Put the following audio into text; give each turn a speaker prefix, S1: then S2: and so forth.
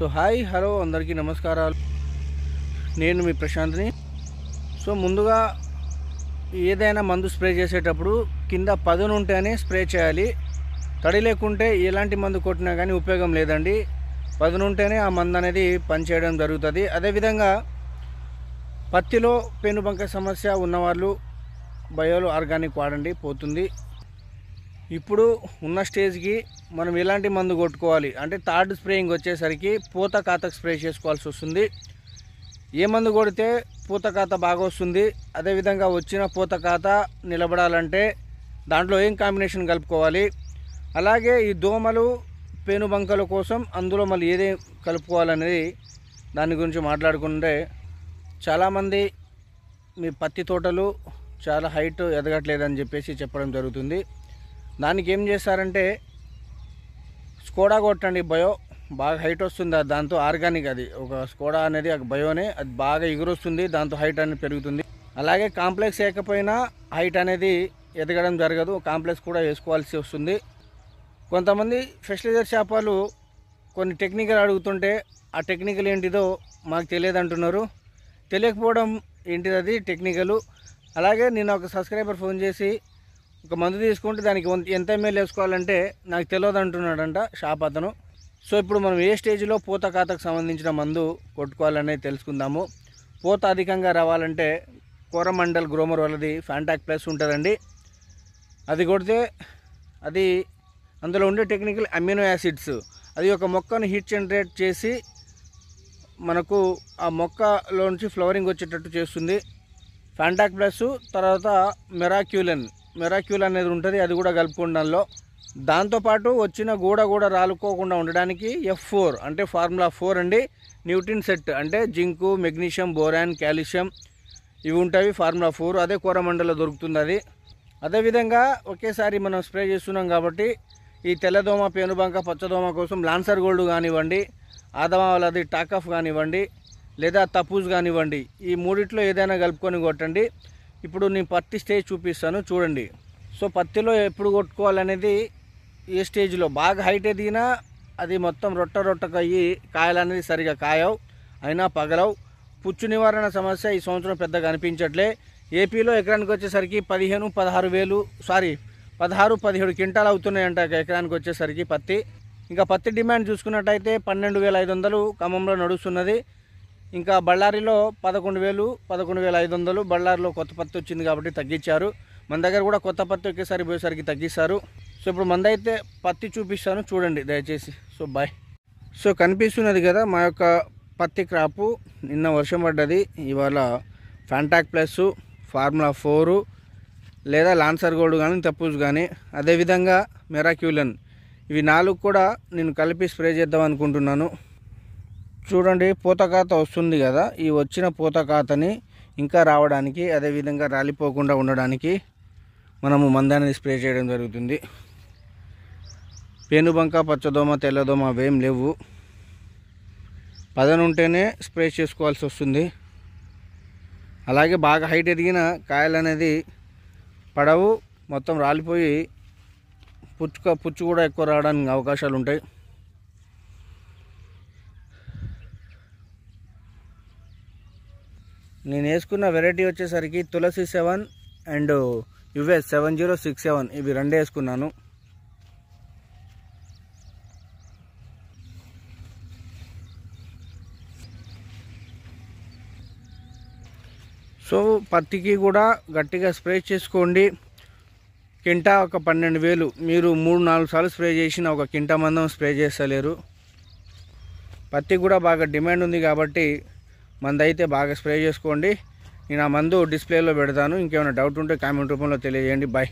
S1: so hi hello అందరికీ నమస్కారాలు నేను మీ ప్రశాంత్ని సో ముందుగా ఏదైనా మందు స్ప్రే చేసేటప్పుడు కింద పదును ఉంటేనే స్ప్రే చేయాలి తడి లేకుంటే ఎలాంటి మందు కొట్టినా కానీ ఉపయోగం లేదండి పదును ఉంటేనే ఆ మందు అనేది పనిచేయడం జరుగుతుంది అదేవిధంగా పత్తిలో పెనుబంక సమస్య ఉన్నవాళ్ళు బయోలో ఆర్గానిక్ వాడండి పోతుంది ఇప్పుడు ఉన్న స్టేజ్కి మనం ఎలాంటి మందు కొట్టుకోవాలి అంటే థర్డ్ స్ప్రేయింగ్ వచ్చేసరికి పూత కాతకు స్ప్రే చేసుకోవాల్సి వస్తుంది ఏ మందు కొడితే పూత ఖాత బాగా వస్తుంది అదేవిధంగా వచ్చిన పూత ఖాత నిలబడాలంటే దాంట్లో ఏం కాంబినేషన్ కలుపుకోవాలి అలాగే ఈ దోమలు పేనుబంకల కోసం అందులో మళ్ళీ ఏదే కలుపుకోవాలనేది దాని గురించి మాట్లాడుకుంటే చాలామంది మీ పత్తి తోటలు చాలా హైట్ ఎదగట్లేదని చెప్పేసి చెప్పడం జరుగుతుంది దానికి ఏం చేస్తారంటే స్కోడా కొట్టండి బయో బాగా హైట్ వస్తుంది దాంతో ఆర్గానిక్ అది ఒక స్కోడా అనేది బయోనే అది బాగా ఎగురొస్తుంది దాంతో హైట్ అనేది పెరుగుతుంది అలాగే కాంప్లెక్స్ వేయకపోయినా హైట్ అనేది ఎదగడం జరగదు కాంప్లెక్స్ కూడా వేసుకోవాల్సి వస్తుంది కొంతమంది ఫెర్టిలైజర్ చేపలు కొన్ని టెక్నికల్ అడుగుతుంటే ఆ టెక్నికల్ ఏంటిదో మాకు తెలియదు అంటున్నారు తెలియకపోవడం ఏంటిది అది టెక్నికలు అలాగే నేను ఒక సబ్స్క్రైబర్ ఫోన్ చేసి ఒక మందు తీసుకుంటే దానికి ఎంత ఎంఎల్ వేసుకోవాలంటే నాకు తెలియదు అంటున్నాడంట షాప్ అతను సో ఇప్పుడు మనం ఏ స్టేజ్లో పూత ఖాతాకు సంబంధించిన మందు కొట్టుకోవాలనేది తెలుసుకుందాము పూత అధికంగా రావాలంటే కోరమండల్ గ్రోమర్ వాళ్ళది ఫ్యాంటాక్ ప్లస్ ఉంటుందండి అది కొడితే అది అందులో ఉండే టెక్నికల్ అమ్యూనో యాసిడ్స్ అది ఒక మొక్కను హీట్ జనరేట్ చేసి మనకు ఆ మొక్కలో నుంచి ఫ్లవరింగ్ వచ్చేటట్టు చేస్తుంది ఫ్యాంటాక్ ప్లస్ తర్వాత మెరాక్యులన్ మెరాక్యూల్ అనేది ఉంటుంది అది కూడా కలుపుకోవడంలో దాంతోపాటు వచ్చిన గూడ కూడా రాలుకోకుండా ఉండడానికి ఎఫ్ ఫోర్ అంటే ఫార్ములా ఫోర్ అండి న్యూట్రిన్ సెట్ అంటే జింకు మెగ్నీషియం బోరాన్ కాల్షియం ఇవి ఉంటాయి ఫార్ములా ఫోర్ అదే కోరమండలో దొరుకుతుంది అది అదేవిధంగా ఒకేసారి మనం స్ప్రే చేస్తున్నాం కాబట్టి ఈ తెల్లదోమ పేనుబంక పచ్చదోమ కోసం లాన్సర్ గోల్డ్ కానివ్వండి ఆదమావలది టాకఫ్ కానివ్వండి లేదా తపూజ్ కానివ్వండి ఈ మూడిట్లో ఏదైనా కలుపుకొని కొట్టండి ఇప్పుడు నేను పత్తి స్టేజ్ చూపిస్తాను చూడండి సో పత్తిలో ఎప్పుడు కొట్టుకోవాలనేది ఏ స్టేజ్లో బాగా హైట్ దిగినా అది మొత్తం రొట్ట రొట్టకు అయ్యి కాయలనేది సరిగా కాయవు అయినా పగలవు పుచ్చు నివారణ సమస్య ఈ సంవత్సరం పెద్దగా అనిపించట్లే ఏపీలో ఎకరానికి వచ్చేసరికి పదిహేను పదహారు వేలు సారీ పదహారు పదిహేడు క్వింటాలు అవుతున్నాయంట ఎకరానికి వచ్చేసరికి పత్తి ఇంకా పత్తి డిమాండ్ చూసుకున్నట్టయితే పన్నెండు వేల ఐదు వందలు ఖమ్మంలో నడుస్తున్నది ఇంకా బళ్ళారిలో పదకొండు వేలు పదకొండు వేల ఐదు వందలు బళ్ళారిలో కొత్త పత్తి వచ్చింది కాబట్టి తగ్గించారు మన దగ్గర కూడా కొత్త పత్తి ఒకేసారి పోయేసరికి తగ్గిస్తారు సో ఇప్పుడు మందైతే పత్తి చూపిస్తాను చూడండి దయచేసి సో బాయ్ సో కనిపిస్తున్నది కదా మా యొక్క పత్తి క్రాపు నిన్న వర్షం పడ్డది ఇవాళ ఫ్యాంటాక్ ప్లస్ ఫార్ములా ఫోరు లేదా లాన్సర్ గోల్డ్ కానీ తప్పూజ్ కానీ అదేవిధంగా మెరాక్యులన్ ఇవి నాలుగు కూడా నేను కలిపి స్ప్రే చేద్దాం అనుకుంటున్నాను చూడండి పూతకాత వస్తుంది కదా ఈ వచ్చిన పూతకాతని ఇంకా రావడానికి అదేవిధంగా రాలిపోకుండా ఉండడానికి మనము మందాన్ని స్ప్రే చేయడం జరుగుతుంది పేనుబంక పచ్చదోమ తెల్లదోమ అవేం లేవు పదనుంటేనే స్ప్రే చేసుకోవాల్సి వస్తుంది అలాగే బాగా హైట్ ఎదిగిన కాయలు అనేది పడవు మొత్తం రాలిపోయి పుచ్చుక పుచ్చు కూడా ఎక్కువ రావడానికి అవకాశాలు ఉంటాయి నేను వేసుకున్న వెరైటీ వచ్చేసరికి Tulasi seven and US seven zero six seven ఇవి రెండు వేసుకున్నాను సో పత్తికి కూడా గట్టిగా స్ప్రే చేసుకోండి కింటా ఒక పన్నెండు వేలు మీరు మూడు నాలుగు సార్లు స్ప్రే చేసిన ఒక కింటా మందం స్ప్రే చేస్తలేరు పత్తి కూడా బాగా డిమాండ్ ఉంది కాబట్టి మందు అయితే బాగా స్ప్రే చేసుకోండి నేను ఆ మందు డిస్ప్లేలో పెడతాను ఇంకేమైనా డౌట్ ఉంటే కామెంట్ రూపంలో తెలియజేయండి బాయ్